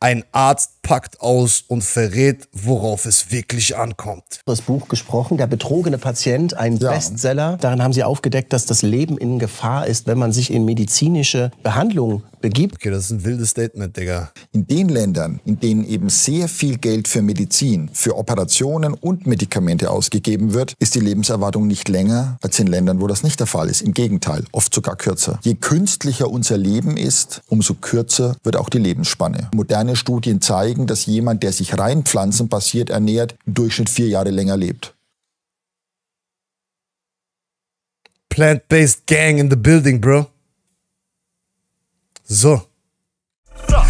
Ein Arzt packt aus und verrät, worauf es wirklich ankommt. Das Buch gesprochen, der betrogene Patient, ein ja. Bestseller. Darin haben Sie aufgedeckt, dass das Leben in Gefahr ist, wenn man sich in medizinische Behandlung begibt. Okay, das ist ein wildes Statement, Digga. In den Ländern, in denen eben sehr viel Geld für Medizin, für Operationen und Medikamente ausgegeben wird, ist die Lebenserwartung nicht länger als in Ländern, wo das nicht der Fall ist. Im Gegenteil, oft sogar kürzer. Je künstlicher unser Leben ist, umso kürzer wird auch die Lebensspanne. Moderne Kleine Studien zeigen, dass jemand, der sich rein pflanzenbasiert ernährt, im Durchschnitt vier Jahre länger lebt. Plant-based Gang in the building, bro. So.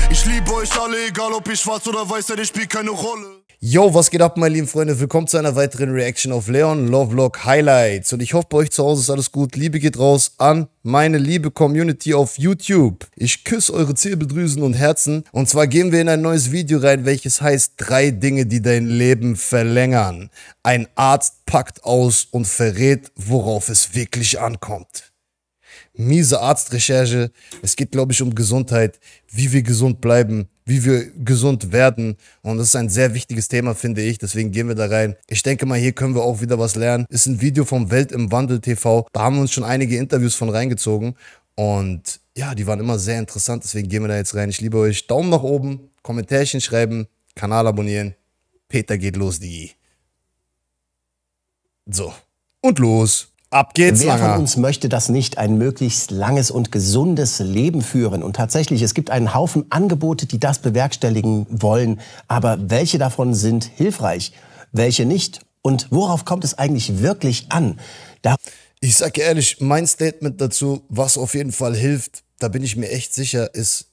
Ich liebe euch alle, egal ob ich schwarz oder weiß, denn ich spielt keine Rolle. Yo, was geht ab, meine lieben Freunde? Willkommen zu einer weiteren Reaction auf Leon Lovelock Highlights. Und ich hoffe, bei euch zu Hause ist alles gut. Liebe geht raus an meine liebe Community auf YouTube. Ich küsse eure Zirbeldrüsen und Herzen. Und zwar gehen wir in ein neues Video rein, welches heißt drei Dinge, die dein Leben verlängern. Ein Arzt packt aus und verrät, worauf es wirklich ankommt miese Arztrecherche. Es geht, glaube ich, um Gesundheit, wie wir gesund bleiben, wie wir gesund werden. Und das ist ein sehr wichtiges Thema, finde ich. Deswegen gehen wir da rein. Ich denke mal, hier können wir auch wieder was lernen. Ist ein Video vom Welt im Wandel TV. Da haben wir uns schon einige Interviews von reingezogen. Und ja, die waren immer sehr interessant. Deswegen gehen wir da jetzt rein. Ich liebe euch. Daumen nach oben, Kommentärchen schreiben, Kanal abonnieren. Peter geht los, Digi. So. Und los. Ab geht's, Wer langer. von uns möchte das nicht, ein möglichst langes und gesundes Leben führen? Und tatsächlich, es gibt einen Haufen Angebote, die das bewerkstelligen wollen. Aber welche davon sind hilfreich? Welche nicht? Und worauf kommt es eigentlich wirklich an? Da ich sage ehrlich, mein Statement dazu, was auf jeden Fall hilft, da bin ich mir echt sicher, ist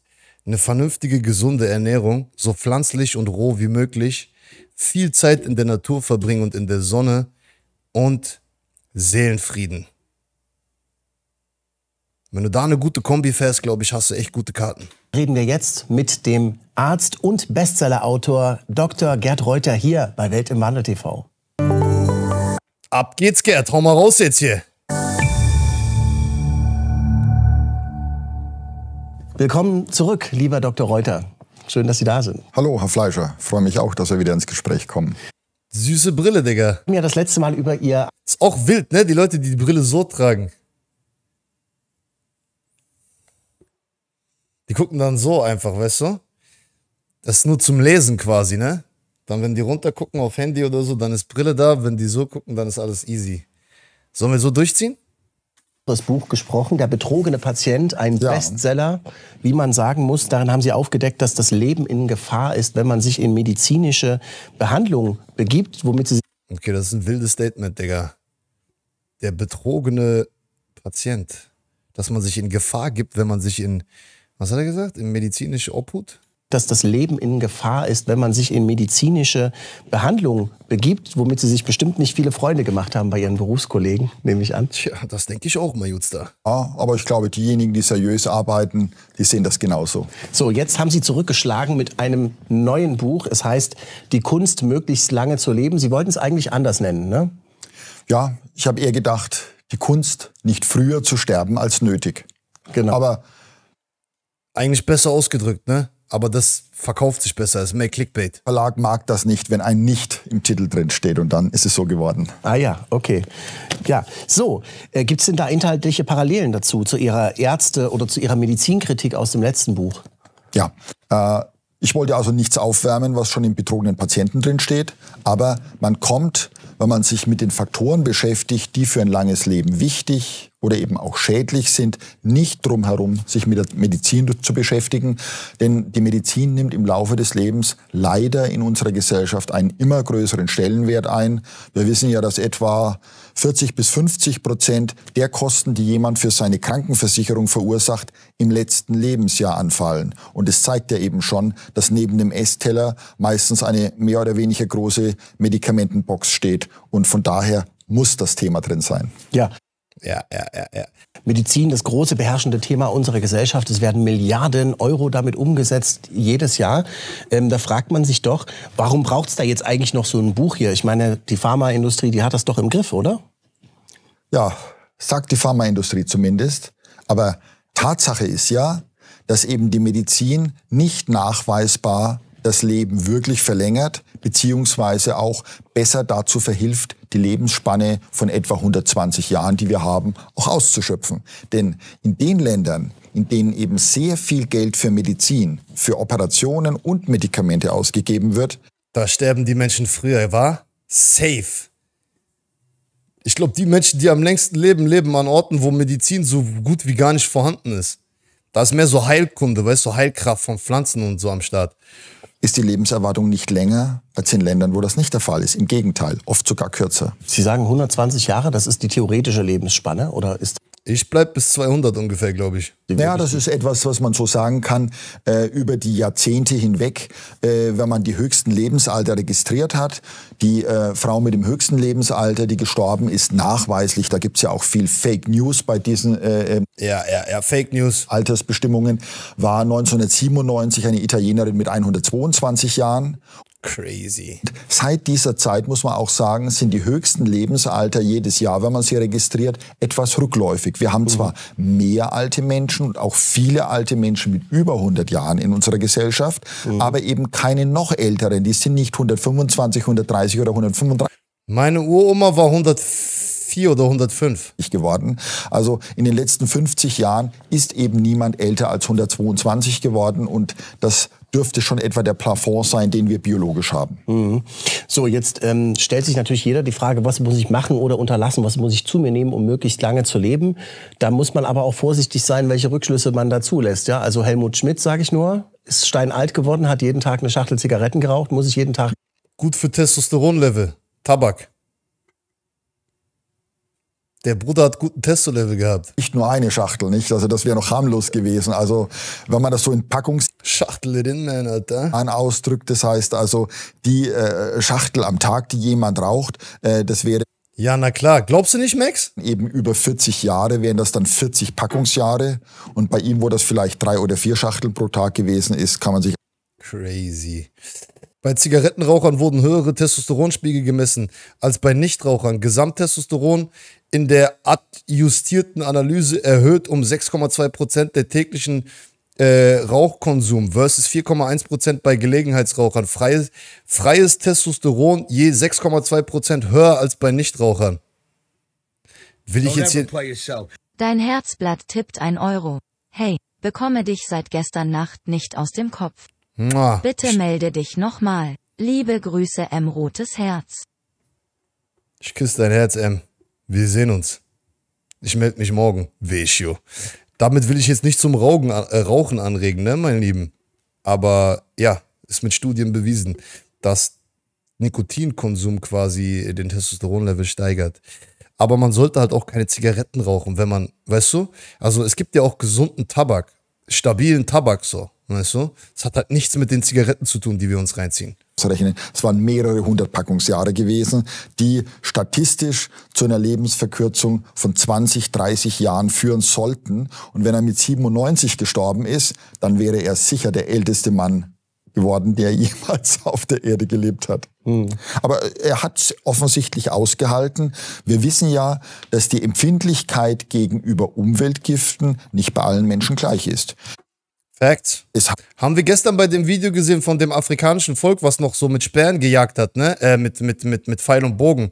eine vernünftige, gesunde Ernährung, so pflanzlich und roh wie möglich, viel Zeit in der Natur verbringen und in der Sonne und Seelenfrieden. Wenn du da eine gute Kombi fährst, glaube ich, hast du echt gute Karten. Reden wir jetzt mit dem Arzt und Bestsellerautor Dr. Gerd Reuter hier bei Welt im Wandel TV. Ab geht's, Gerd. Hau mal raus jetzt hier. Willkommen zurück, lieber Dr. Reuter. Schön, dass Sie da sind. Hallo, Herr Fleischer. Freue mich auch, dass wir wieder ins Gespräch kommen. Süße Brille, Digga. Ja, das letzte Mal über ihr. Ist auch wild, ne? Die Leute, die die Brille so tragen. Die gucken dann so einfach, weißt du? Das ist nur zum Lesen quasi, ne? Dann, wenn die runtergucken auf Handy oder so, dann ist Brille da. Wenn die so gucken, dann ist alles easy. Sollen wir so durchziehen? das Buch gesprochen, Der betrogene Patient, ein ja. Bestseller, wie man sagen muss. Darin haben Sie aufgedeckt, dass das Leben in Gefahr ist, wenn man sich in medizinische Behandlung begibt, womit Sie... Okay, das ist ein wildes Statement, Digga. Der betrogene Patient. Dass man sich in Gefahr gibt, wenn man sich in, was hat er gesagt, in medizinische Obhut? dass das Leben in Gefahr ist, wenn man sich in medizinische Behandlung begibt, womit Sie sich bestimmt nicht viele Freunde gemacht haben bei Ihren Berufskollegen, nehme ich an. Tja, das denke ich auch mal, Jutster. Ja, aber ich glaube, diejenigen, die seriös arbeiten, die sehen das genauso. So, jetzt haben Sie zurückgeschlagen mit einem neuen Buch. Es heißt, die Kunst, möglichst lange zu leben. Sie wollten es eigentlich anders nennen, ne? Ja, ich habe eher gedacht, die Kunst, nicht früher zu sterben als nötig. Genau. Aber eigentlich besser ausgedrückt, ne? aber das verkauft sich besser, ist mehr Clickbait. Verlag mag das nicht, wenn ein Nicht im Titel drin steht und dann ist es so geworden. Ah ja, okay. Ja, so, äh, gibt es denn da inhaltliche Parallelen dazu, zu Ihrer Ärzte- oder zu Ihrer Medizinkritik aus dem letzten Buch? Ja, äh, ich wollte also nichts aufwärmen, was schon im betrogenen Patienten drin steht, aber man kommt, wenn man sich mit den Faktoren beschäftigt, die für ein langes Leben wichtig oder eben auch schädlich sind, nicht drum sich mit der Medizin zu beschäftigen. Denn die Medizin nimmt im Laufe des Lebens leider in unserer Gesellschaft einen immer größeren Stellenwert ein. Wir wissen ja, dass etwa 40 bis 50 Prozent der Kosten, die jemand für seine Krankenversicherung verursacht, im letzten Lebensjahr anfallen. Und es zeigt ja eben schon, dass neben dem Essteller meistens eine mehr oder weniger große Medikamentenbox steht. Und von daher muss das Thema drin sein. Ja, ja, ja, ja, ja. Medizin, das große beherrschende Thema unserer Gesellschaft. Es werden Milliarden Euro damit umgesetzt jedes Jahr. Ähm, da fragt man sich doch, warum braucht es da jetzt eigentlich noch so ein Buch hier? Ich meine, die Pharmaindustrie, die hat das doch im Griff, oder? Ja, sagt die Pharmaindustrie zumindest. Aber Tatsache ist ja, dass eben die Medizin nicht nachweisbar das Leben wirklich verlängert, beziehungsweise auch besser dazu verhilft, die Lebensspanne von etwa 120 Jahren, die wir haben, auch auszuschöpfen. Denn in den Ländern, in denen eben sehr viel Geld für Medizin, für Operationen und Medikamente ausgegeben wird, da sterben die Menschen früher, war safe. Ich glaube, die Menschen, die am längsten leben, leben an Orten, wo Medizin so gut wie gar nicht vorhanden ist. Da ist mehr so Heilkunde, weißt du, so Heilkraft von Pflanzen und so am Start ist die Lebenserwartung nicht länger als in Ländern, wo das nicht der Fall ist. Im Gegenteil, oft sogar kürzer. Sie sagen 120 Jahre, das ist die theoretische Lebensspanne oder ist ich bleibe bis 200 ungefähr, glaube ich. Ja, das ist etwas, was man so sagen kann, äh, über die Jahrzehnte hinweg, äh, wenn man die höchsten Lebensalter registriert hat. Die äh, Frau mit dem höchsten Lebensalter, die gestorben ist, nachweislich, da gibt es ja auch viel Fake News bei diesen äh, ähm, ja, ja, ja, Fake News. Altersbestimmungen, war 1997 eine Italienerin mit 122 Jahren. Crazy. Seit dieser Zeit muss man auch sagen, sind die höchsten Lebensalter jedes Jahr, wenn man sie registriert, etwas rückläufig. Wir haben mhm. zwar mehr alte Menschen und auch viele alte Menschen mit über 100 Jahren in unserer Gesellschaft, mhm. aber eben keine noch älteren. Die sind nicht 125, 130 oder 135. Meine Uroma war 104 oder 105. Geworden. Also in den letzten 50 Jahren ist eben niemand älter als 122 geworden und das dürfte schon etwa der Plafond sein, den wir biologisch haben. Mhm. So, jetzt ähm, stellt sich natürlich jeder die Frage, was muss ich machen oder unterlassen, was muss ich zu mir nehmen, um möglichst lange zu leben. Da muss man aber auch vorsichtig sein, welche Rückschlüsse man da zulässt. Ja? Also Helmut Schmidt, sage ich nur, ist steinalt geworden, hat jeden Tag eine Schachtel Zigaretten geraucht, muss ich jeden Tag... Gut für Testosteronlevel, Tabak. Der Bruder hat guten Testo-Level gehabt. Nicht nur eine Schachtel, nicht? Also das wäre noch harmlos gewesen. Also wenn man das so in Packungs... Schachtel in Alter. Ausdrückt, das heißt also die äh, Schachtel am Tag, die jemand raucht, äh, das wäre... Ja, na klar. Glaubst du nicht, Max? Eben über 40 Jahre wären das dann 40 Packungsjahre. Und bei ihm, wo das vielleicht drei oder vier Schachteln pro Tag gewesen ist, kann man sich... Crazy. Bei Zigarettenrauchern wurden höhere Testosteronspiegel gemessen als bei Nichtrauchern. Gesamttestosteron in der adjustierten Analyse erhöht um 6,2 der täglichen äh, Rauchkonsum versus 4,1 bei Gelegenheitsrauchern. Freies, freies Testosteron je 6,2 höher als bei Nichtrauchern. Will ich jetzt hier. Dein Herzblatt tippt ein Euro. Hey, bekomme dich seit gestern Nacht nicht aus dem Kopf. Bitte melde dich nochmal. Liebe Grüße, M. Rotes Herz. Ich küsse dein Herz, M. Wir sehen uns. Ich melde mich morgen. Vecchio. Damit will ich jetzt nicht zum Rauchen, äh, Rauchen anregen, ne, mein Lieben. Aber ja, ist mit Studien bewiesen, dass Nikotinkonsum quasi den Testosteronlevel steigert. Aber man sollte halt auch keine Zigaretten rauchen, wenn man, weißt du? Also es gibt ja auch gesunden Tabak, stabilen Tabak so, weißt du? Es hat halt nichts mit den Zigaretten zu tun, die wir uns reinziehen rechnen. Es waren mehrere hundert Packungsjahre gewesen, die statistisch zu einer Lebensverkürzung von 20, 30 Jahren führen sollten. Und wenn er mit 97 gestorben ist, dann wäre er sicher der älteste Mann geworden, der jemals auf der Erde gelebt hat. Mhm. Aber äh, er hat es offensichtlich ausgehalten. Wir wissen ja, dass die Empfindlichkeit gegenüber Umweltgiften nicht bei allen Menschen gleich ist. Facts. Ist Haben wir gestern bei dem Video gesehen von dem afrikanischen Volk, was noch so mit Sperren gejagt hat, ne? Äh, mit, mit, mit, mit Pfeil und Bogen.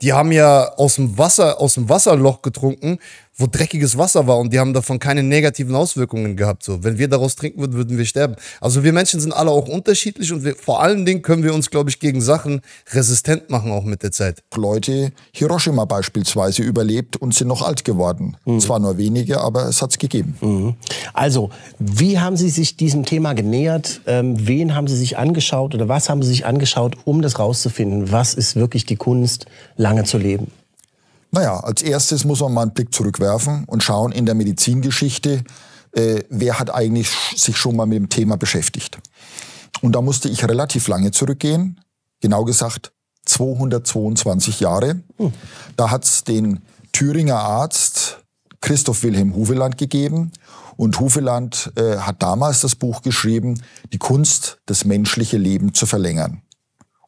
Die haben ja aus dem Wasser, aus dem Wasserloch getrunken wo dreckiges Wasser war und die haben davon keine negativen Auswirkungen gehabt. So, wenn wir daraus trinken würden, würden wir sterben. Also wir Menschen sind alle auch unterschiedlich und wir, vor allen Dingen können wir uns, glaube ich, gegen Sachen resistent machen, auch mit der Zeit. Leute, Hiroshima beispielsweise, überlebt und sind noch alt geworden. Mhm. Zwar nur wenige, aber es hat es gegeben. Mhm. Also, wie haben Sie sich diesem Thema genähert? Ähm, wen haben Sie sich angeschaut oder was haben Sie sich angeschaut, um das rauszufinden? Was ist wirklich die Kunst, lange zu leben? Naja, als erstes muss man mal einen Blick zurückwerfen und schauen in der Medizingeschichte, äh, wer hat eigentlich sich schon mal mit dem Thema beschäftigt. Und da musste ich relativ lange zurückgehen, genau gesagt 222 Jahre. Oh. Da hat es den Thüringer Arzt Christoph Wilhelm Huveland gegeben. Und Huveland äh, hat damals das Buch geschrieben, Die Kunst, das menschliche Leben zu verlängern.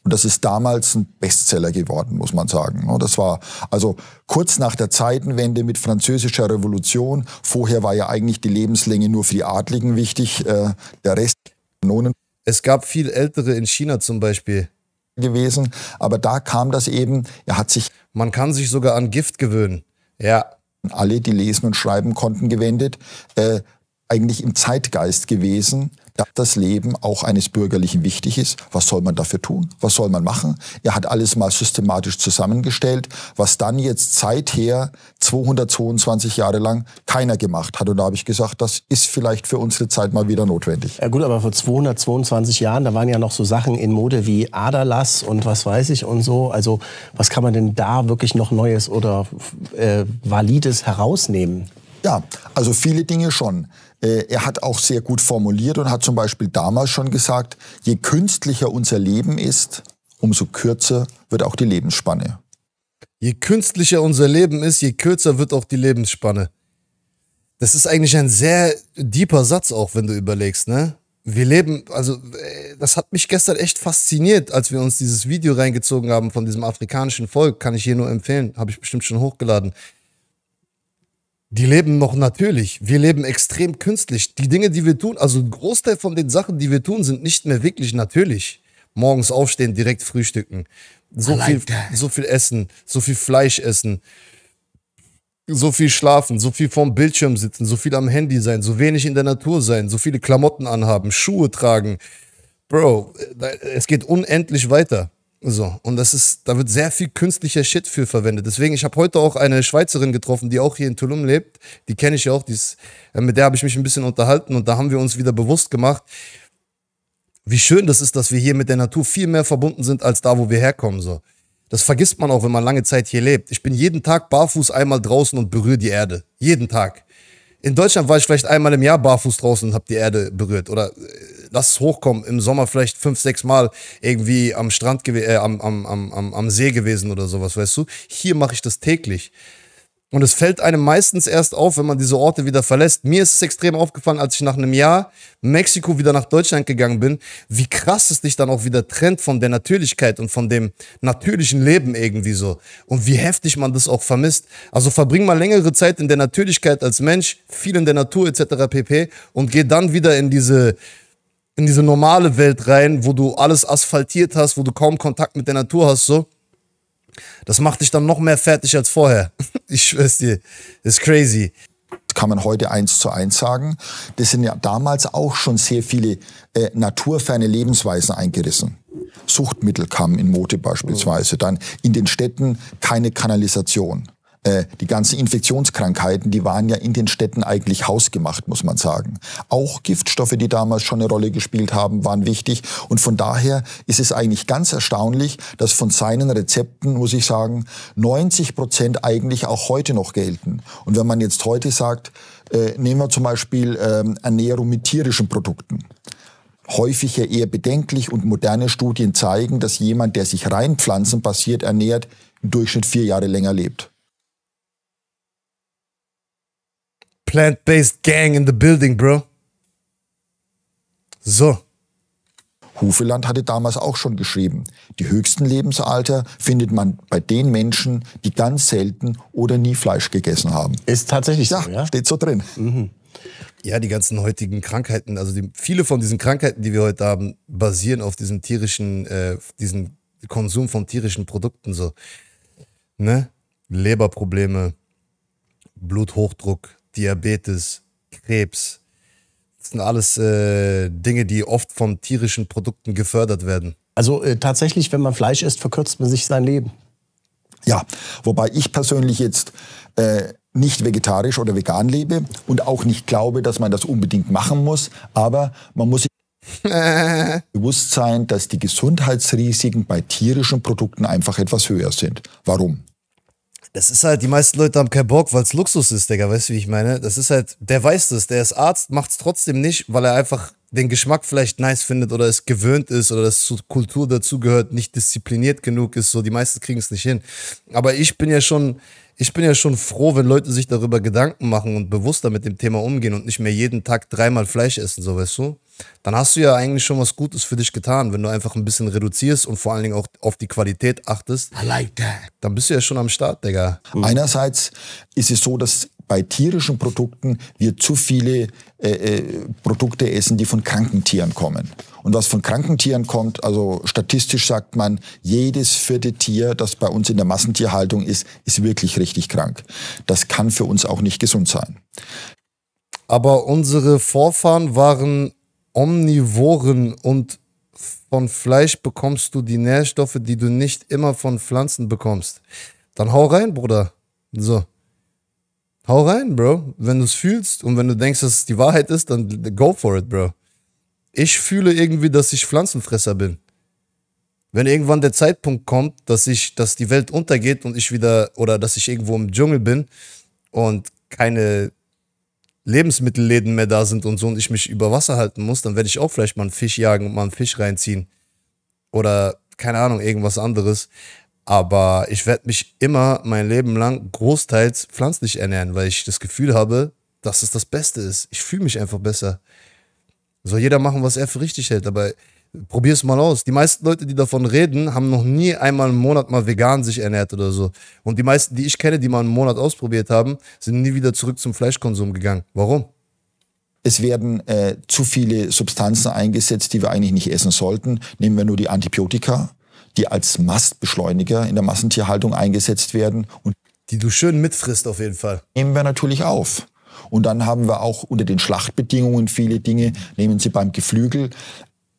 Und das ist damals ein Bestseller geworden, muss man sagen. Ne? Das war also kurz nach der Zeitenwende mit französischer Revolution. Vorher war ja eigentlich die Lebenslänge nur für die Adligen wichtig. Äh, der Rest Kanonen. Es gab viel Ältere in China zum Beispiel. Gewesen, aber da kam das eben, er hat sich. Man kann sich sogar an Gift gewöhnen. Ja. Alle, die lesen und schreiben konnten, gewendet. Äh, eigentlich im Zeitgeist gewesen, dass das Leben auch eines Bürgerlichen wichtig ist. Was soll man dafür tun? Was soll man machen? Er hat alles mal systematisch zusammengestellt, was dann jetzt seither 222 Jahre lang keiner gemacht hat. Und da habe ich gesagt, das ist vielleicht für unsere Zeit mal wieder notwendig. Ja gut, aber vor 222 Jahren, da waren ja noch so Sachen in Mode wie Aderlass und was weiß ich und so. Also was kann man denn da wirklich noch Neues oder äh, Valides herausnehmen? Ja, also viele Dinge schon. Äh, er hat auch sehr gut formuliert und hat zum Beispiel damals schon gesagt, je künstlicher unser Leben ist, umso kürzer wird auch die Lebensspanne. Je künstlicher unser Leben ist, je kürzer wird auch die Lebensspanne. Das ist eigentlich ein sehr deeper Satz auch, wenn du überlegst, ne? Wir leben, also äh, das hat mich gestern echt fasziniert, als wir uns dieses Video reingezogen haben von diesem afrikanischen Volk, kann ich hier nur empfehlen, habe ich bestimmt schon hochgeladen die leben noch natürlich. Wir leben extrem künstlich. Die Dinge, die wir tun, also ein Großteil von den Sachen, die wir tun, sind nicht mehr wirklich natürlich. Morgens aufstehen, direkt frühstücken. So, viel, so viel essen, so viel Fleisch essen, so viel schlafen, so viel vorm Bildschirm sitzen, so viel am Handy sein, so wenig in der Natur sein, so viele Klamotten anhaben, Schuhe tragen. Bro, äh, es geht unendlich weiter. So, und das ist, da wird sehr viel künstlicher Shit für verwendet. Deswegen, ich habe heute auch eine Schweizerin getroffen, die auch hier in Tulum lebt. Die kenne ich ja auch, die ist, äh, mit der habe ich mich ein bisschen unterhalten und da haben wir uns wieder bewusst gemacht, wie schön das ist, dass wir hier mit der Natur viel mehr verbunden sind als da, wo wir herkommen. So. Das vergisst man auch, wenn man lange Zeit hier lebt. Ich bin jeden Tag barfuß einmal draußen und berühre die Erde. Jeden Tag. In Deutschland war ich vielleicht einmal im Jahr barfuß draußen und habe die Erde berührt. Oder äh, lass es hochkommen, im Sommer vielleicht fünf, sechs Mal irgendwie am Strand, äh, am, am, am, am See gewesen oder sowas, weißt du? Hier mache ich das täglich. Und es fällt einem meistens erst auf, wenn man diese Orte wieder verlässt. Mir ist es extrem aufgefallen, als ich nach einem Jahr Mexiko wieder nach Deutschland gegangen bin, wie krass es dich dann auch wieder trennt von der Natürlichkeit und von dem natürlichen Leben irgendwie so. Und wie heftig man das auch vermisst. Also verbring mal längere Zeit in der Natürlichkeit als Mensch, viel in der Natur etc. pp. Und geh dann wieder in diese in diese normale Welt rein, wo du alles asphaltiert hast, wo du kaum Kontakt mit der Natur hast, so. Das macht dich dann noch mehr fertig als vorher. Ich schwör's dir, Das ist crazy. Kann man heute eins zu eins sagen. Das sind ja damals auch schon sehr viele äh, naturferne Lebensweisen eingerissen. Suchtmittel kamen in Mote beispielsweise. Dann in den Städten keine Kanalisation. Äh, die ganzen Infektionskrankheiten, die waren ja in den Städten eigentlich hausgemacht, muss man sagen. Auch Giftstoffe, die damals schon eine Rolle gespielt haben, waren wichtig. Und von daher ist es eigentlich ganz erstaunlich, dass von seinen Rezepten, muss ich sagen, 90 Prozent eigentlich auch heute noch gelten. Und wenn man jetzt heute sagt, äh, nehmen wir zum Beispiel ähm, Ernährung mit tierischen Produkten häufig ja eher bedenklich und moderne Studien zeigen, dass jemand, der sich rein pflanzenbasiert ernährt, im Durchschnitt vier Jahre länger lebt. Plant-based gang in the building, bro. So. Hufeland hatte damals auch schon geschrieben, die höchsten Lebensalter findet man bei den Menschen, die ganz selten oder nie Fleisch gegessen haben. Ist tatsächlich ja, so, ja? steht so drin. Mhm. Ja, die ganzen heutigen Krankheiten, also die, viele von diesen Krankheiten, die wir heute haben, basieren auf diesem tierischen, äh, diesem Konsum von tierischen Produkten so. Ne? Leberprobleme, Bluthochdruck, Diabetes, Krebs. Das sind alles äh, Dinge, die oft von tierischen Produkten gefördert werden. Also äh, tatsächlich, wenn man Fleisch isst, verkürzt man sich sein Leben. Ja, wobei ich persönlich jetzt äh, nicht vegetarisch oder vegan lebe und auch nicht glaube, dass man das unbedingt machen muss, aber man muss sich bewusst sein, dass die Gesundheitsrisiken bei tierischen Produkten einfach etwas höher sind. Warum? das ist halt, die meisten Leute haben keinen Bock, weil es Luxus ist, Digga, weißt du, wie ich meine? Das ist halt, der weiß das, der ist Arzt, macht's trotzdem nicht, weil er einfach den Geschmack vielleicht nice findet oder es gewöhnt ist oder dass zur Kultur dazugehört, nicht diszipliniert genug ist, so die meisten kriegen es nicht hin. Aber ich bin ja schon, ich bin ja schon froh, wenn Leute sich darüber Gedanken machen und bewusster mit dem Thema umgehen und nicht mehr jeden Tag dreimal Fleisch essen, so weißt du. Dann hast du ja eigentlich schon was Gutes für dich getan, wenn du einfach ein bisschen reduzierst und vor allen Dingen auch auf die Qualität achtest. I like that. Dann bist du ja schon am Start, Digga. Mhm. Einerseits ist es so, dass bei tierischen Produkten wir zu viele äh, äh, Produkte essen, die von kranken Tieren kommen. Und was von kranken Tieren kommt, also statistisch sagt man, jedes vierte Tier, das bei uns in der Massentierhaltung ist, ist wirklich richtig krank. Das kann für uns auch nicht gesund sein. Aber unsere Vorfahren waren Omnivoren und von Fleisch bekommst du die Nährstoffe, die du nicht immer von Pflanzen bekommst. Dann hau rein, Bruder. So. Hau rein, Bro. Wenn du es fühlst und wenn du denkst, dass es die Wahrheit ist, dann go for it, Bro. Ich fühle irgendwie, dass ich Pflanzenfresser bin. Wenn irgendwann der Zeitpunkt kommt, dass ich, dass die Welt untergeht und ich wieder oder dass ich irgendwo im Dschungel bin und keine Lebensmittelläden mehr da sind und so und ich mich über Wasser halten muss, dann werde ich auch vielleicht mal einen Fisch jagen und mal einen Fisch reinziehen. Oder keine Ahnung, irgendwas anderes. Aber ich werde mich immer mein Leben lang großteils pflanzlich ernähren, weil ich das Gefühl habe, dass es das Beste ist. Ich fühle mich einfach besser. Soll jeder machen, was er für richtig hält, aber probier es mal aus. Die meisten Leute, die davon reden, haben noch nie einmal einen Monat mal vegan sich ernährt oder so. Und die meisten, die ich kenne, die mal einen Monat ausprobiert haben, sind nie wieder zurück zum Fleischkonsum gegangen. Warum? Es werden äh, zu viele Substanzen eingesetzt, die wir eigentlich nicht essen sollten. Nehmen wir nur die Antibiotika die als Mastbeschleuniger in der Massentierhaltung eingesetzt werden. Und die du schön mitfrisst auf jeden Fall. Nehmen wir natürlich auf. Und dann haben wir auch unter den Schlachtbedingungen viele Dinge. Nehmen Sie beim Geflügel.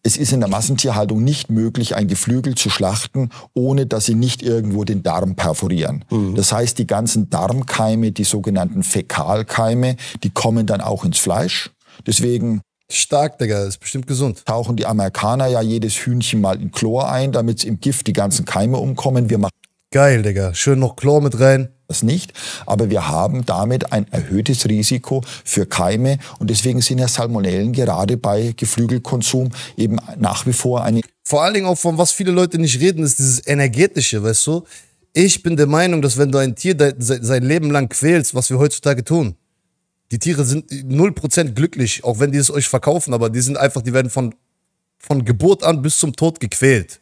Es ist in der Massentierhaltung nicht möglich, ein Geflügel zu schlachten, ohne dass sie nicht irgendwo den Darm perforieren. Mhm. Das heißt, die ganzen Darmkeime, die sogenannten Fäkalkeime, die kommen dann auch ins Fleisch. Deswegen Stark, Digga, ist bestimmt gesund. Tauchen die Amerikaner ja jedes Hühnchen mal in Chlor ein, damit im Gift die ganzen Keime umkommen. Wir machen. Geil, Digga. Schön noch Chlor mit rein. Das nicht, aber wir haben damit ein erhöhtes Risiko für Keime und deswegen sind ja Salmonellen gerade bei Geflügelkonsum eben nach wie vor eine. Vor allen Dingen auch von was viele Leute nicht reden, ist dieses energetische, weißt du? Ich bin der Meinung, dass wenn du ein Tier sein Leben lang quälst, was wir heutzutage tun, die Tiere sind 0% glücklich, auch wenn die es euch verkaufen, aber die sind einfach, die werden von, von Geburt an bis zum Tod gequält.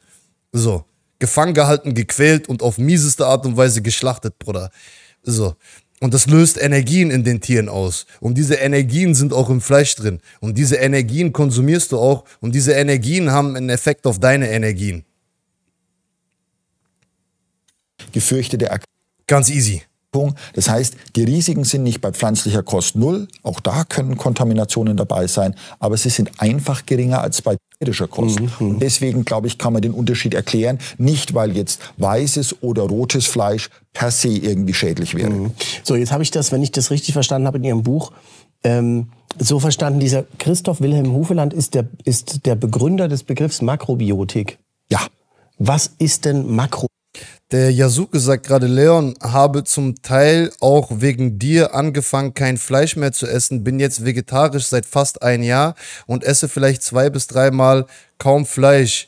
So. Gefangen gehalten, gequält und auf mieseste Art und Weise geschlachtet, Bruder. So. Und das löst Energien in den Tieren aus. Und diese Energien sind auch im Fleisch drin. Und diese Energien konsumierst du auch. Und diese Energien haben einen Effekt auf deine Energien. Gefürchtete Erkrankung. Ganz easy. Das heißt, die Risiken sind nicht bei pflanzlicher Kost null. Auch da können Kontaminationen dabei sein, aber sie sind einfach geringer als bei tierischer Kost. Mhm. Und mhm. deswegen, glaube ich, kann man den Unterschied erklären. Nicht, weil jetzt weißes oder rotes Fleisch per se irgendwie schädlich wäre. Mhm. So, jetzt habe ich das, wenn ich das richtig verstanden habe in Ihrem Buch, ähm, so verstanden, dieser Christoph Wilhelm Hufeland ist der, ist der Begründer des Begriffs Makrobiotik. Ja. Was ist denn Makrobiotik? Der Yasuke sagt gerade, Leon habe zum Teil auch wegen dir angefangen, kein Fleisch mehr zu essen, bin jetzt vegetarisch seit fast ein Jahr und esse vielleicht zwei bis dreimal kaum Fleisch.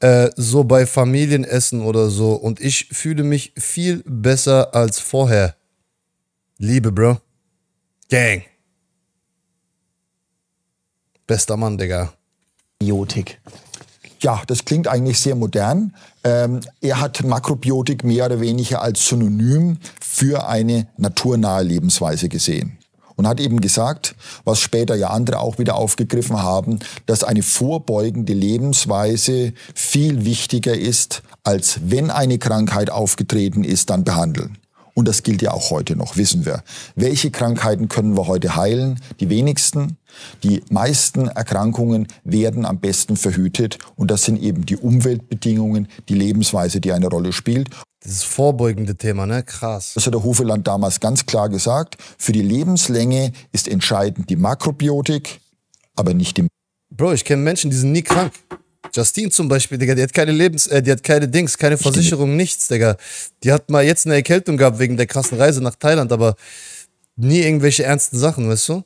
Äh, so bei Familienessen oder so. Und ich fühle mich viel besser als vorher. Liebe, Bro. Gang. Bester Mann, Digga. Idiotik. Ja, das klingt eigentlich sehr modern. Ähm, er hat Makrobiotik mehr oder weniger als Synonym für eine naturnahe Lebensweise gesehen und hat eben gesagt, was später ja andere auch wieder aufgegriffen haben, dass eine vorbeugende Lebensweise viel wichtiger ist, als wenn eine Krankheit aufgetreten ist, dann behandeln. Und das gilt ja auch heute noch, wissen wir. Welche Krankheiten können wir heute heilen? Die wenigsten. Die meisten Erkrankungen werden am besten verhütet. Und das sind eben die Umweltbedingungen, die Lebensweise, die eine Rolle spielt. Dieses vorbeugende Thema, ne? Krass. Das hat der Hofeland damals ganz klar gesagt. Für die Lebenslänge ist entscheidend die Makrobiotik, aber nicht die. Bro, ich kenne Menschen, die sind nie krank. Justine zum Beispiel, Digga, die hat keine Lebens, äh, die hat keine Dings, keine Versicherung, nichts, Digga. Die hat mal jetzt eine Erkältung gehabt wegen der krassen Reise nach Thailand, aber nie irgendwelche ernsten Sachen, weißt du?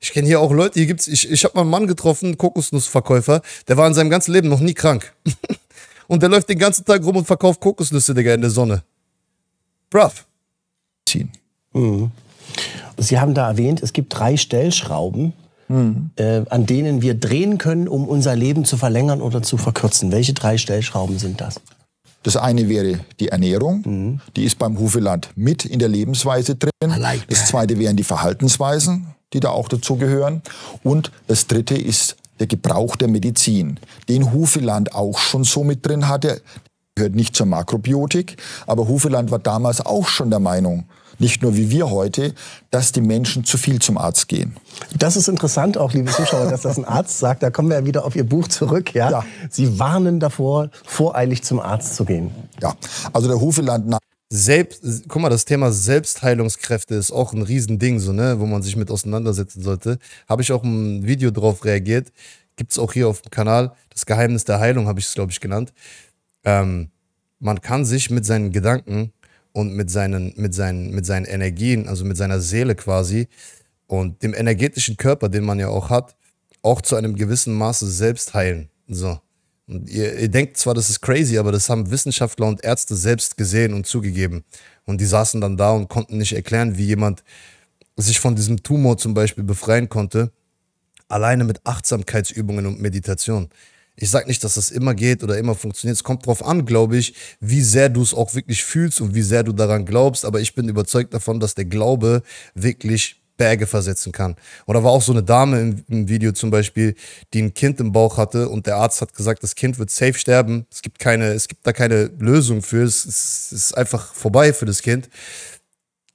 Ich kenne hier auch Leute, hier gibt's, ich, ich habe mal einen Mann getroffen, Kokosnussverkäufer, der war in seinem ganzen Leben noch nie krank. und der läuft den ganzen Tag rum und verkauft Kokosnüsse, Digga, in der Sonne. Bruv. Mhm. Sie haben da erwähnt, es gibt drei Stellschrauben, mhm. äh, an denen wir drehen können, um unser Leben zu verlängern oder zu verkürzen? Welche drei Stellschrauben sind das? Das eine wäre die Ernährung, mhm. die ist beim Hufeland mit in der Lebensweise drin. Like das zweite wären die Verhaltensweisen, die da auch dazu gehören. Und das dritte ist der Gebrauch der Medizin, den Hufeland auch schon so mit drin hatte. Gehört nicht zur Makrobiotik, aber Hufeland war damals auch schon der Meinung, nicht nur wie wir heute, dass die Menschen zu viel zum Arzt gehen. Das ist interessant auch, liebe Zuschauer, dass das ein Arzt sagt. Da kommen wir ja wieder auf Ihr Buch zurück. Ja? ja. Sie warnen davor, voreilig zum Arzt zu gehen. Ja, also der Hufeland selbst, guck mal, das Thema Selbstheilungskräfte ist auch ein Riesending, so, ne, wo man sich mit auseinandersetzen sollte. Habe ich auch ein Video drauf reagiert. Gibt es auch hier auf dem Kanal. Das Geheimnis der Heilung habe ich es, glaube ich, genannt. Ähm, man kann sich mit seinen Gedanken und mit seinen, mit seinen, mit seinen Energien, also mit seiner Seele quasi und dem energetischen Körper, den man ja auch hat, auch zu einem gewissen Maße selbst heilen. So. Und ihr, ihr denkt zwar, das ist crazy, aber das haben Wissenschaftler und Ärzte selbst gesehen und zugegeben. Und die saßen dann da und konnten nicht erklären, wie jemand sich von diesem Tumor zum Beispiel befreien konnte, alleine mit Achtsamkeitsübungen und Meditation. Ich sage nicht, dass das immer geht oder immer funktioniert. Es kommt drauf an, glaube ich, wie sehr du es auch wirklich fühlst und wie sehr du daran glaubst. Aber ich bin überzeugt davon, dass der Glaube wirklich Berge versetzen kann. Und da war auch so eine Dame im, im, Video zum Beispiel, die ein Kind im Bauch hatte und der Arzt hat gesagt, das Kind wird safe sterben. Es gibt keine, es gibt da keine Lösung für. Es, es, ist einfach vorbei für das Kind.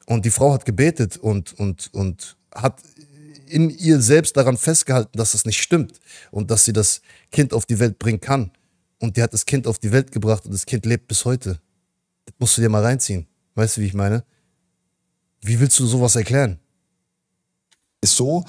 Und die Frau hat gebetet und, und, und hat in ihr selbst daran festgehalten, dass das nicht stimmt und dass sie das Kind auf die Welt bringen kann. Und die hat das Kind auf die Welt gebracht und das Kind lebt bis heute. Das musst du dir mal reinziehen. Weißt du, wie ich meine? Wie willst du sowas erklären? Es so,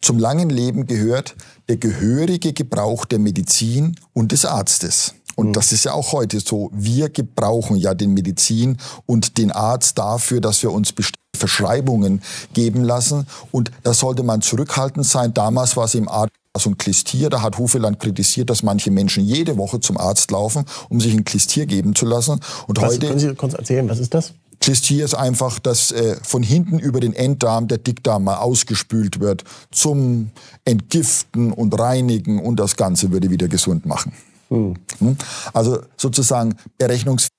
zum langen Leben gehört der gehörige Gebrauch der Medizin und des Arztes. Und mhm. das ist ja auch heute so. Wir gebrauchen ja den Medizin und den Arzt dafür, dass wir uns Verschreibungen geben lassen. Und da sollte man zurückhaltend sein. Damals war es im Arzt also ein Klistier. Da hat Hufeland kritisiert, dass manche Menschen jede Woche zum Arzt laufen, um sich ein Klistier geben zu lassen. Und was, heute. Können Sie kurz erzählen, was ist das? Klistier ist einfach, dass äh, von hinten über den Enddarm der Dickdarm mal ausgespült wird zum Entgiften und Reinigen und das Ganze würde wieder gesund machen. Mhm. Also sozusagen berechnungsfähige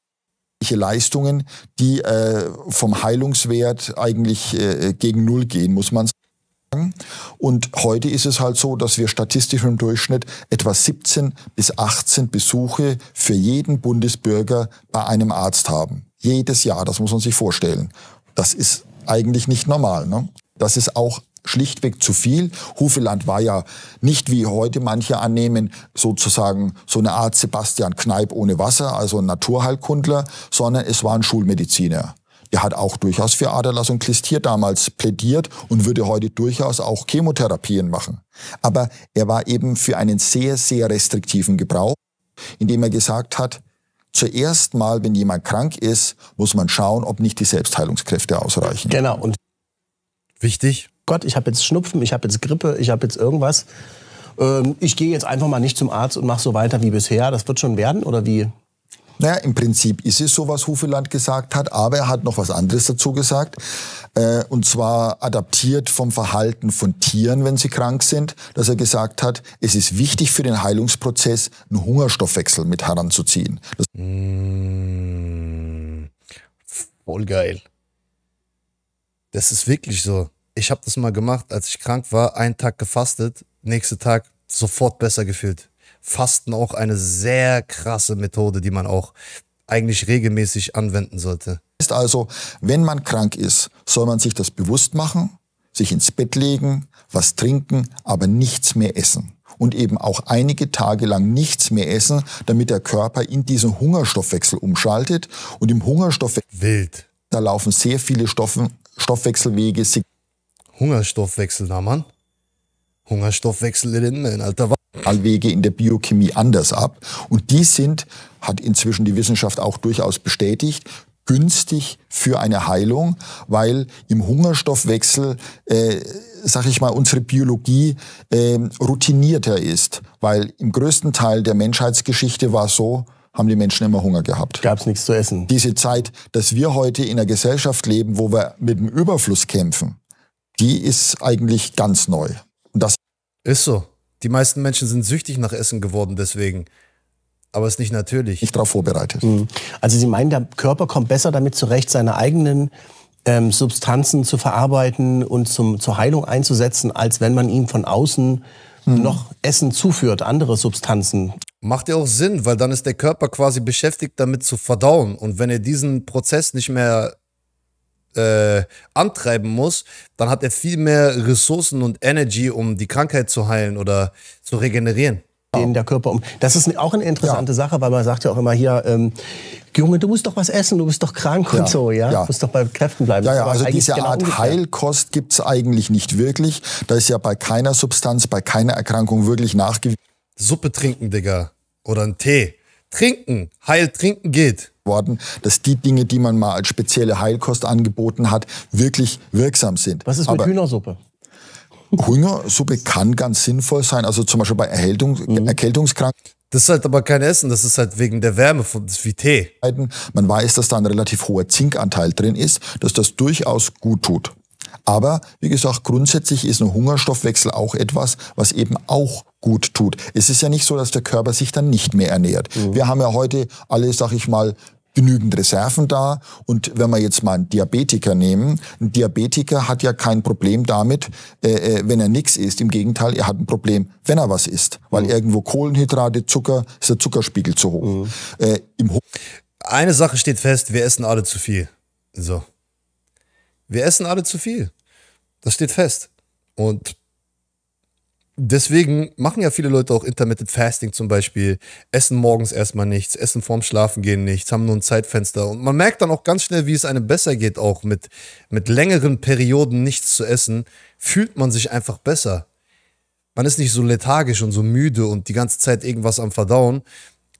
Leistungen, die äh, vom Heilungswert eigentlich äh, gegen Null gehen, muss man sagen. Und heute ist es halt so, dass wir statistisch im Durchschnitt etwa 17 bis 18 Besuche für jeden Bundesbürger bei einem Arzt haben. Jedes Jahr, das muss man sich vorstellen. Das ist eigentlich nicht normal. Ne? Das ist auch schlichtweg zu viel. Hufeland war ja nicht, wie heute manche annehmen, sozusagen so eine Art Sebastian Kneip ohne Wasser, also ein Naturheilkundler, sondern es war ein Schulmediziner. Er hat auch durchaus für Aderlass und Klistier damals plädiert und würde heute durchaus auch Chemotherapien machen. Aber er war eben für einen sehr, sehr restriktiven Gebrauch, indem er gesagt hat, zuerst mal, wenn jemand krank ist, muss man schauen, ob nicht die Selbstheilungskräfte ausreichen. Genau. Und wichtig, Gott, ich habe jetzt Schnupfen, ich habe jetzt Grippe, ich habe jetzt irgendwas. Ähm, ich gehe jetzt einfach mal nicht zum Arzt und mache so weiter wie bisher. Das wird schon werden oder wie? Naja, im Prinzip ist es so, was Hufeland gesagt hat, aber er hat noch was anderes dazu gesagt. Äh, und zwar adaptiert vom Verhalten von Tieren, wenn sie krank sind, dass er gesagt hat, es ist wichtig für den Heilungsprozess, einen Hungerstoffwechsel mit heranzuziehen. Das mmh, voll geil. Das ist wirklich so ich habe das mal gemacht, als ich krank war, einen Tag gefastet, nächsten Tag sofort besser gefühlt. Fasten auch eine sehr krasse Methode, die man auch eigentlich regelmäßig anwenden sollte. Ist also, wenn man krank ist, soll man sich das bewusst machen, sich ins Bett legen, was trinken, aber nichts mehr essen. Und eben auch einige Tage lang nichts mehr essen, damit der Körper in diesen Hungerstoffwechsel umschaltet. Und im Hungerstoffwechsel Wild. da laufen sehr viele Stoffen, Stoffwechselwege Hungerstoffwechsel, da, Mann. Hungerstoffwechsel in den Männern, alter Wege in der Biochemie anders ab. Und die sind, hat inzwischen die Wissenschaft auch durchaus bestätigt, günstig für eine Heilung, weil im Hungerstoffwechsel, äh, sag ich mal, unsere Biologie äh, routinierter ist. Weil im größten Teil der Menschheitsgeschichte war es so, haben die Menschen immer Hunger gehabt. Gab es nichts zu essen. Diese Zeit, dass wir heute in einer Gesellschaft leben, wo wir mit dem Überfluss kämpfen, die ist eigentlich ganz neu. Und das ist so. Die meisten Menschen sind süchtig nach Essen geworden deswegen. Aber es ist nicht natürlich. Nicht darauf vorbereitet. Mhm. Also Sie meinen, der Körper kommt besser damit zurecht, seine eigenen ähm, Substanzen zu verarbeiten und zum, zur Heilung einzusetzen, als wenn man ihm von außen mhm. noch Essen zuführt, andere Substanzen. Macht ja auch Sinn, weil dann ist der Körper quasi beschäftigt damit zu verdauen. Und wenn er diesen Prozess nicht mehr äh, antreiben muss, dann hat er viel mehr Ressourcen und Energy, um die Krankheit zu heilen oder zu regenerieren. Den der Körper um. Das ist auch eine interessante ja. Sache, weil man sagt ja auch immer hier, ähm, Junge, du musst doch was essen, du bist doch krank ja. und so, ja? ja? Du musst doch bei Kräften bleiben. Ja, ja, also diese genau Art ungefähr. Heilkost gibt's eigentlich nicht wirklich. Da ist ja bei keiner Substanz, bei keiner Erkrankung wirklich nachgewiesen. Suppe trinken, Digga. Oder einen Tee. Trinken, Heiltrinken geht. Worden, dass die Dinge, die man mal als spezielle Heilkost angeboten hat, wirklich wirksam sind. Was ist mit Aber Hühnersuppe? Hungersuppe kann ganz sinnvoll sein, also zum Beispiel bei Erkältung, mhm. Erkältungskrankheiten. Das ist halt aber kein Essen, das ist halt wegen der Wärme, von, das ist wie Tee. Man weiß, dass da ein relativ hoher Zinkanteil drin ist, dass das durchaus gut tut. Aber wie gesagt, grundsätzlich ist ein Hungerstoffwechsel auch etwas, was eben auch gut tut. Es ist ja nicht so, dass der Körper sich dann nicht mehr ernährt. Mhm. Wir haben ja heute alle, sag ich mal, genügend Reserven da. Und wenn wir jetzt mal einen Diabetiker nehmen, ein Diabetiker hat ja kein Problem damit, äh, äh wenn er nichts isst. Im Gegenteil, er hat ein Problem, wenn er was isst. Weil mhm. irgendwo Kohlenhydrate, Zucker, ist der Zuckerspiegel zu hoch. Mhm. Äh, im Ho Eine Sache steht fest, wir essen alle zu viel. So. Wir essen alle zu viel. Das steht fest. Und deswegen machen ja viele Leute auch Intermittent Fasting zum Beispiel, essen morgens erstmal nichts, essen vorm Schlafengehen nichts, haben nur ein Zeitfenster. Und man merkt dann auch ganz schnell, wie es einem besser geht, auch mit, mit längeren Perioden nichts zu essen, fühlt man sich einfach besser. Man ist nicht so lethargisch und so müde und die ganze Zeit irgendwas am Verdauen,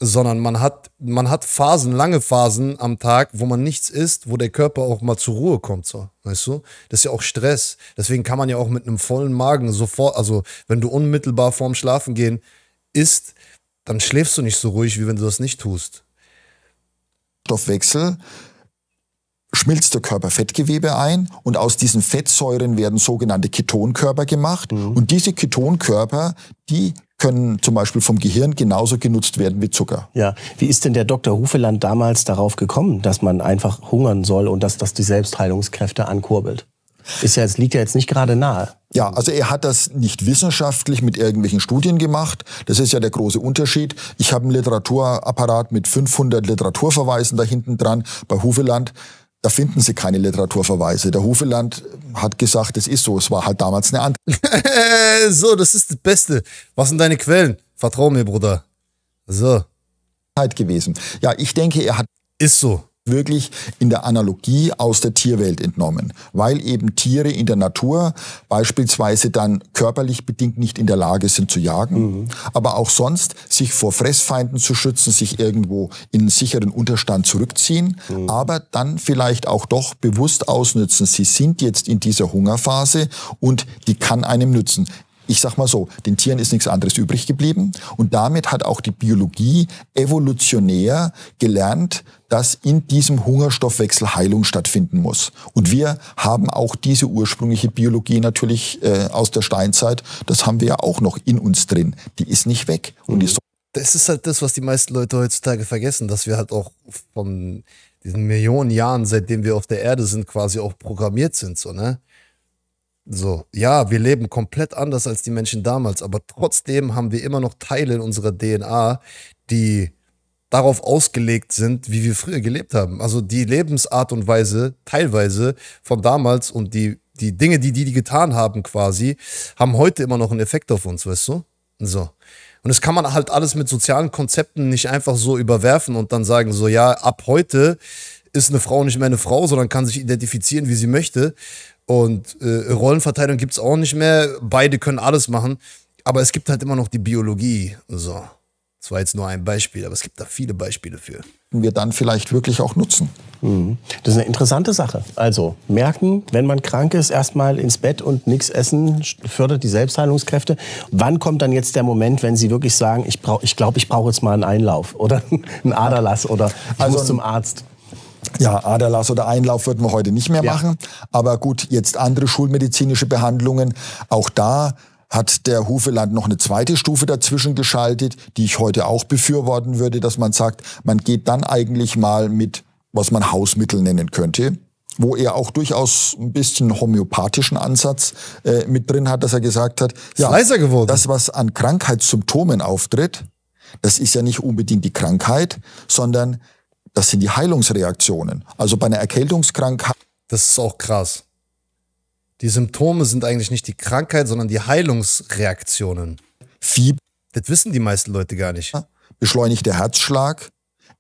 sondern man hat, man hat Phasen, lange Phasen am Tag, wo man nichts isst, wo der Körper auch mal zur Ruhe kommt, so, weißt du? Das ist ja auch Stress. Deswegen kann man ja auch mit einem vollen Magen sofort, also wenn du unmittelbar vorm Schlafen gehen isst, dann schläfst du nicht so ruhig, wie wenn du das nicht tust. Stoffwechsel schmilzt der Körper Fettgewebe ein und aus diesen Fettsäuren werden sogenannte Ketonkörper gemacht. Mhm. Und diese Ketonkörper, die können zum Beispiel vom Gehirn genauso genutzt werden wie Zucker. Ja, wie ist denn der Dr. Hufeland damals darauf gekommen, dass man einfach hungern soll und dass das die Selbstheilungskräfte ankurbelt? Ist ja, es liegt ja jetzt nicht gerade nahe. Ja, also er hat das nicht wissenschaftlich mit irgendwelchen Studien gemacht. Das ist ja der große Unterschied. Ich habe einen Literaturapparat mit 500 Literaturverweisen da hinten dran. Bei Hufeland da finden Sie keine Literaturverweise. Der Hufeland hat gesagt, es ist so, es war halt damals eine andere. so, das ist das Beste. Was sind deine Quellen? Vertrau mir, Bruder. So. Gewesen. Ja, ich denke, er hat. Ist so wirklich in der Analogie aus der Tierwelt entnommen, weil eben Tiere in der Natur beispielsweise dann körperlich bedingt nicht in der Lage sind zu jagen, mhm. aber auch sonst sich vor Fressfeinden zu schützen, sich irgendwo in einen sicheren Unterstand zurückziehen, mhm. aber dann vielleicht auch doch bewusst ausnützen, sie sind jetzt in dieser Hungerphase und die kann einem nützen ich sag mal so, den Tieren ist nichts anderes übrig geblieben. Und damit hat auch die Biologie evolutionär gelernt, dass in diesem Hungerstoffwechsel Heilung stattfinden muss. Und wir haben auch diese ursprüngliche Biologie natürlich äh, aus der Steinzeit, das haben wir ja auch noch in uns drin. Die ist nicht weg. Und die mhm. so das ist halt das, was die meisten Leute heutzutage vergessen, dass wir halt auch von diesen Millionen Jahren, seitdem wir auf der Erde sind, quasi auch programmiert sind, so, ne? So, ja, wir leben komplett anders als die Menschen damals, aber trotzdem haben wir immer noch Teile in unserer DNA, die darauf ausgelegt sind, wie wir früher gelebt haben. Also die Lebensart und Weise teilweise von damals und die, die Dinge, die, die die getan haben quasi, haben heute immer noch einen Effekt auf uns, weißt du? So. Und das kann man halt alles mit sozialen Konzepten nicht einfach so überwerfen und dann sagen, so ja, ab heute ist eine Frau nicht mehr eine Frau, sondern kann sich identifizieren, wie sie möchte. Und äh, Rollenverteilung gibt es auch nicht mehr. Beide können alles machen. Aber es gibt halt immer noch die Biologie. So. Das war jetzt nur ein Beispiel, aber es gibt da viele Beispiele für. Wir dann vielleicht wirklich auch nutzen. Mhm. Das ist eine interessante Sache. Also merken, wenn man krank ist, erstmal ins Bett und nichts essen, fördert die Selbstheilungskräfte. Wann kommt dann jetzt der Moment, wenn Sie wirklich sagen, ich, brauch, ich glaube, ich brauche jetzt mal einen Einlauf oder einen Aderlass oder ich also muss zum Arzt? Ja, Aderlass oder Einlauf würden wir heute nicht mehr ja. machen. Aber gut, jetzt andere schulmedizinische Behandlungen. Auch da hat der Hufeland noch eine zweite Stufe dazwischen geschaltet, die ich heute auch befürworten würde, dass man sagt, man geht dann eigentlich mal mit, was man Hausmittel nennen könnte, wo er auch durchaus ein bisschen homöopathischen Ansatz äh, mit drin hat, dass er gesagt hat, ja, das, was an Krankheitssymptomen auftritt, das ist ja nicht unbedingt die Krankheit, sondern das sind die Heilungsreaktionen. Also bei einer Erkältungskrankheit. Das ist auch krass. Die Symptome sind eigentlich nicht die Krankheit, sondern die Heilungsreaktionen. Fieber. Das wissen die meisten Leute gar nicht. Beschleunigter Herzschlag,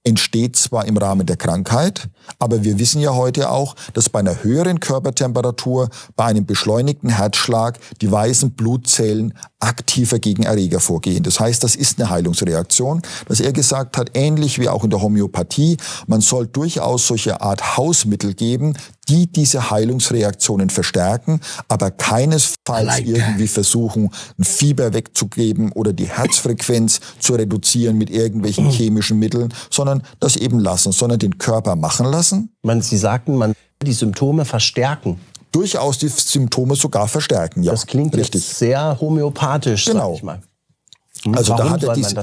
entsteht zwar im Rahmen der Krankheit, aber wir wissen ja heute auch, dass bei einer höheren Körpertemperatur, bei einem beschleunigten Herzschlag die weißen Blutzellen aktiver gegen Erreger vorgehen. Das heißt, das ist eine Heilungsreaktion, dass er gesagt hat, ähnlich wie auch in der Homöopathie, man soll durchaus solche Art Hausmittel geben, die diese Heilungsreaktionen verstärken, aber keinesfalls like irgendwie versuchen, ein Fieber wegzugeben oder die Herzfrequenz zu reduzieren mit irgendwelchen mhm. chemischen Mitteln, sondern das eben lassen, sondern den Körper machen lassen. Man, Sie sagten, man die Symptome verstärken durchaus die Symptome sogar verstärken. Ja, das klingt richtig. sehr homöopathisch, genau. sag ich mal. Also Warum da hatte, diese,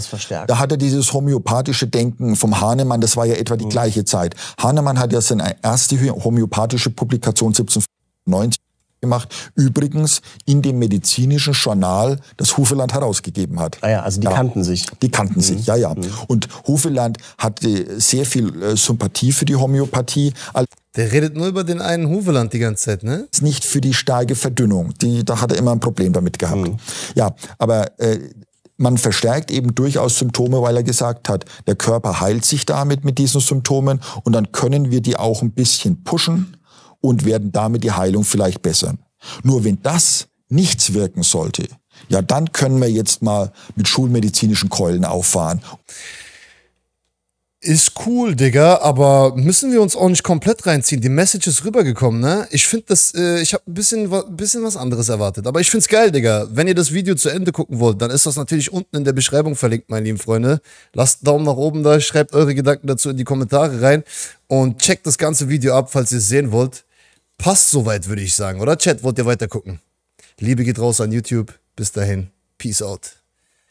da hatte dieses homöopathische Denken vom Hahnemann, das war ja etwa die mhm. gleiche Zeit. Hahnemann hat ja seine erste homöopathische Publikation 1790 gemacht, übrigens in dem medizinischen Journal, das Hufeland herausgegeben hat. Ah ja, also die ja. kannten sich. Die kannten mhm. sich, ja, ja. Mhm. Und Hufeland hatte sehr viel äh, Sympathie für die Homöopathie. Der redet nur über den einen Hufeland die ganze Zeit, ne? Nicht für die starke Verdünnung. Die, da hat er immer ein Problem damit gehabt. Mhm. Ja, aber äh, man verstärkt eben durchaus Symptome, weil er gesagt hat, der Körper heilt sich damit mit diesen Symptomen und dann können wir die auch ein bisschen pushen und werden damit die Heilung vielleicht bessern. Nur wenn das nichts wirken sollte, ja, dann können wir jetzt mal mit schulmedizinischen Keulen auffahren. Ist cool, Digga, aber müssen wir uns auch nicht komplett reinziehen. Die Message ist rübergekommen, ne? Ich finde das, äh, ich habe ein bisschen, bisschen was anderes erwartet. Aber ich find's geil, Digga. Wenn ihr das Video zu Ende gucken wollt, dann ist das natürlich unten in der Beschreibung verlinkt, meine lieben Freunde. Lasst einen Daumen nach oben da, schreibt eure Gedanken dazu in die Kommentare rein und checkt das ganze Video ab, falls ihr es sehen wollt. Passt soweit, würde ich sagen, oder? Chat, wollt ihr weiter gucken? Liebe geht raus an YouTube. Bis dahin. Peace out.